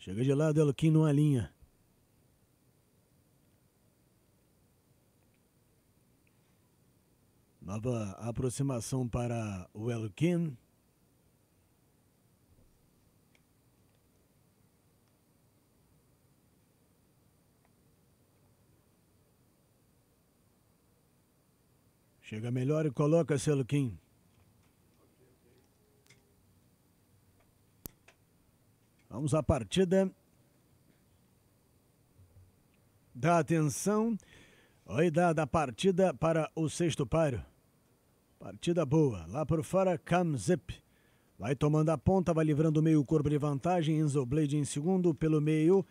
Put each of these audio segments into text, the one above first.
Chega de lado, Eloquim, numa linha. Nova aproximação para o Eloquim. Chega melhor e coloca, Eloquim. Vamos à partida. Dá atenção. Oi, dá da partida para o sexto paro. Partida boa. Lá por fora, Kamzip. Vai tomando a ponta, vai livrando o meio corpo de vantagem. Enzo Blade em segundo. Pelo meio,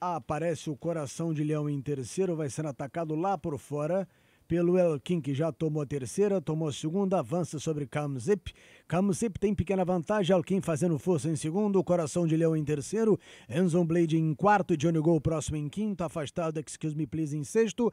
aparece o coração de Leão em terceiro. Vai sendo atacado lá por fora pelo Elkin, que já tomou a terceira, tomou a segunda, avança sobre Kamzip. Kamzip tem pequena vantagem, Elkin fazendo força em segundo, Coração de Leão em terceiro, Enzo Blade em quarto, Johnny Gol próximo em quinto, afastado, Excuse Me Please em sexto.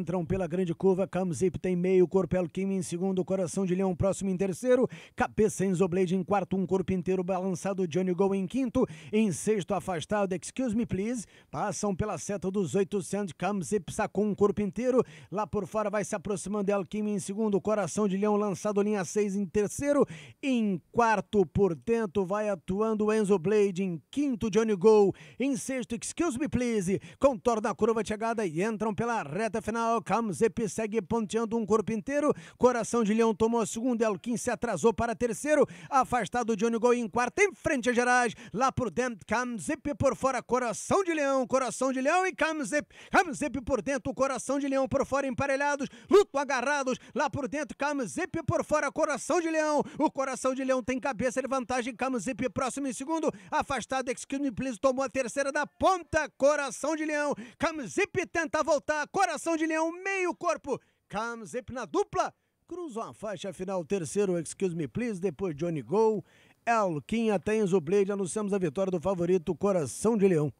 Entram pela grande curva, Kamzip tem meio, Corpo Elkin em segundo, Coração de Leão próximo em terceiro, Cabeça Enzo Blade em quarto, um corpo inteiro balançado, Johnny Gol em quinto, em sexto, afastado, Excuse Me Please. Passam pela seta dos 800, Kamzip sacou um corpo inteiro, lá por fora Fara vai se aproximando de Alquimia em segundo, Coração de Leão lançado linha 6 em terceiro, em quarto por dentro vai atuando Enzo Blade, em quinto Johnny Go, em sexto Excuse Me Please, contorna a curva de chegada e entram pela reta final, Kamzep segue ponteando um corpo inteiro, Coração de Leão tomou a segunda, Elkin se atrasou para terceiro, afastado Johnny Go em quarto, em frente a Gerais, lá por dentro, Kamzep por fora, Coração de Leão, Coração de Leão e Kamzep, Kamzep por dentro, Coração de Leão por fora emparelhado, agarrados, agarrados, lá por dentro, Camizipe por fora, coração de leão. O coração de leão tem cabeça de vantagem, Camizipe próximo em segundo, afastado, Excuse me please tomou a terceira da ponta, coração de leão. Camizipe tenta voltar, coração de leão, meio corpo. Camizipe na dupla, cruzou a faixa final, terceiro, Excuse Me Please, depois Johnny Go, Elkin até Enzo Blade, anunciamos a vitória do favorito Coração de Leão.